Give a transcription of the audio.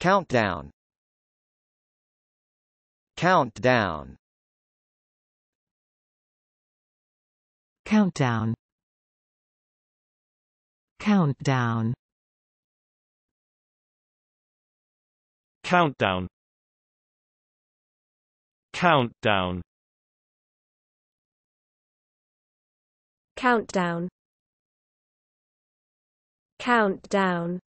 Countdown Countdown Countdown Countdown Countdown Countdown Countdown Countdown